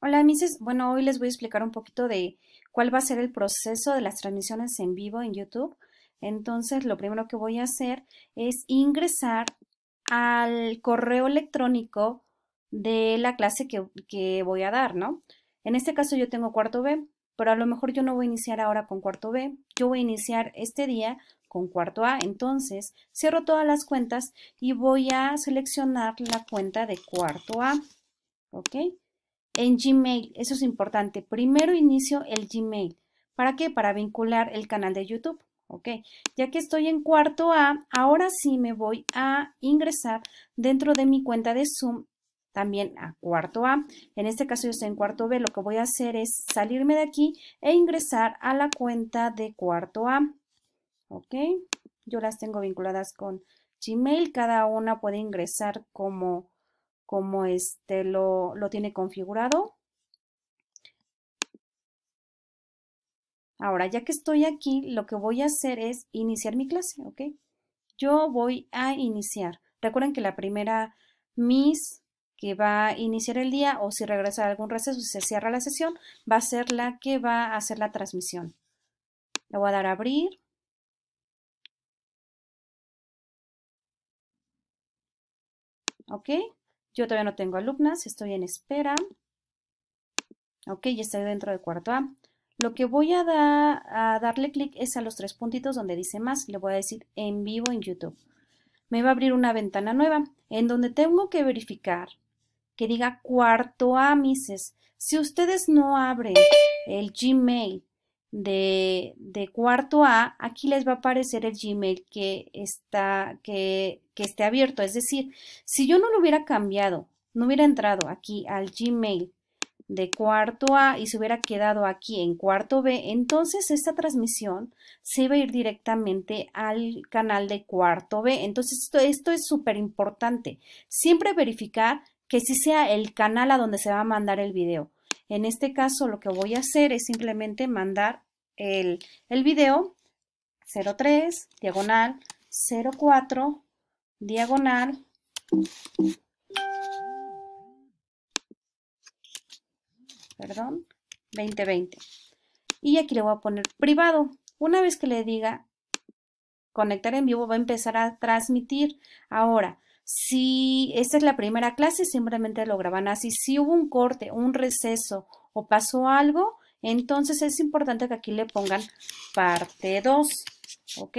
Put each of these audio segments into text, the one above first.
Hola, Mises. Bueno, hoy les voy a explicar un poquito de cuál va a ser el proceso de las transmisiones en vivo en YouTube. Entonces, lo primero que voy a hacer es ingresar al correo electrónico de la clase que, que voy a dar, ¿no? En este caso yo tengo cuarto B, pero a lo mejor yo no voy a iniciar ahora con cuarto B, yo voy a iniciar este día con cuarto A. Entonces, cierro todas las cuentas y voy a seleccionar la cuenta de cuarto A, ¿ok? en Gmail. Eso es importante. Primero inicio el Gmail. ¿Para qué? Para vincular el canal de YouTube. ¿ok? Ya que estoy en cuarto A, ahora sí me voy a ingresar dentro de mi cuenta de Zoom también a cuarto A. En este caso yo estoy en cuarto B, lo que voy a hacer es salirme de aquí e ingresar a la cuenta de cuarto A, ¿ok? Yo las tengo vinculadas con Gmail, cada una puede ingresar como como este lo, lo tiene configurado. Ahora, ya que estoy aquí, lo que voy a hacer es iniciar mi clase, ¿ok? Yo voy a iniciar. Recuerden que la primera Miss que va a iniciar el día o si regresa a algún receso, si se cierra la sesión, va a ser la que va a hacer la transmisión. Le voy a dar a abrir. ¿Ok? Yo todavía no tengo alumnas, estoy en espera. Ok, ya estoy dentro de cuarto A. Lo que voy a, a darle clic es a los tres puntitos donde dice más. Le voy a decir en vivo en YouTube. Me va a abrir una ventana nueva en donde tengo que verificar que diga cuarto A, Mises. Si ustedes no abren el Gmail de, cuarto A, aquí les va a aparecer el Gmail que está, que, esté abierto. Es decir, si yo no lo hubiera cambiado, no hubiera entrado aquí al Gmail de cuarto A y se hubiera quedado aquí en cuarto B, entonces esta transmisión se iba a ir directamente al canal de cuarto B. Entonces esto, esto es súper importante. Siempre verificar que sí sea el canal a donde se va a mandar el video. En este caso lo que voy a hacer es simplemente mandar el, el video 03 diagonal 04 diagonal perdón 2020 y aquí le voy a poner privado una vez que le diga conectar en vivo va a empezar a transmitir ahora si esta es la primera clase, simplemente lo graban así. Si hubo un corte, un receso o pasó algo, entonces es importante que aquí le pongan parte 2, ¿ok?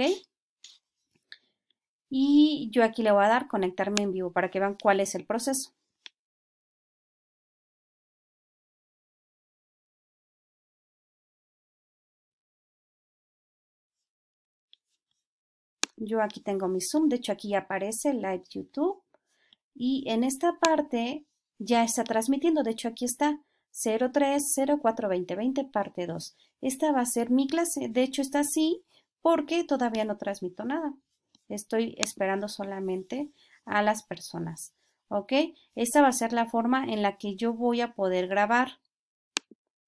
Y yo aquí le voy a dar conectarme en vivo para que vean cuál es el proceso. Yo aquí tengo mi Zoom, de hecho aquí aparece Live YouTube y en esta parte ya está transmitiendo, de hecho aquí está 03042020 parte 2. Esta va a ser mi clase. De hecho, está así porque todavía no transmito nada. Estoy esperando solamente a las personas. ¿Ok? Esta va a ser la forma en la que yo voy a poder grabar.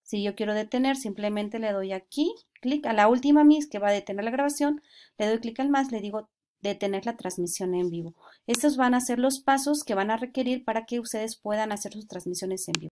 Si yo quiero detener, simplemente le doy aquí, clic a la última mis que va a detener la grabación, le doy clic al más, le digo detener la transmisión en vivo. Estos van a ser los pasos que van a requerir para que ustedes puedan hacer sus transmisiones en vivo.